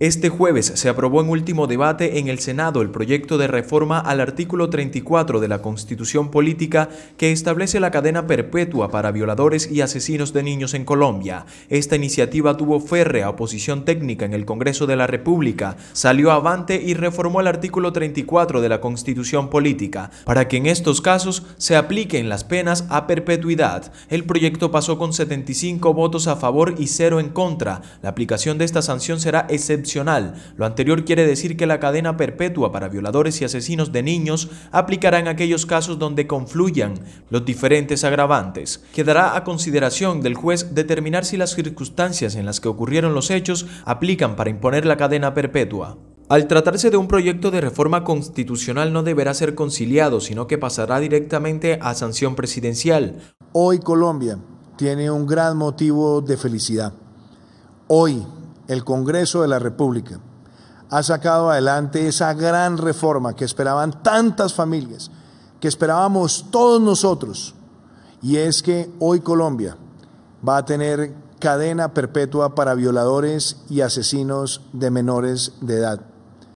Este jueves se aprobó en último debate en el Senado el proyecto de reforma al artículo 34 de la Constitución Política que establece la cadena perpetua para violadores y asesinos de niños en Colombia. Esta iniciativa tuvo férrea oposición técnica en el Congreso de la República, salió avante y reformó el artículo 34 de la Constitución Política para que en estos casos se apliquen las penas a perpetuidad. El proyecto pasó con 75 votos a favor y 0 en contra. La aplicación de esta sanción será excepcional lo anterior quiere decir que la cadena perpetua para violadores y asesinos de niños aplicará en aquellos casos donde confluyan los diferentes agravantes. Quedará a consideración del juez determinar si las circunstancias en las que ocurrieron los hechos aplican para imponer la cadena perpetua. Al tratarse de un proyecto de reforma constitucional no deberá ser conciliado, sino que pasará directamente a sanción presidencial. Hoy Colombia tiene un gran motivo de felicidad. Hoy el Congreso de la República ha sacado adelante esa gran reforma que esperaban tantas familias, que esperábamos todos nosotros, y es que hoy Colombia va a tener cadena perpetua para violadores y asesinos de menores de edad.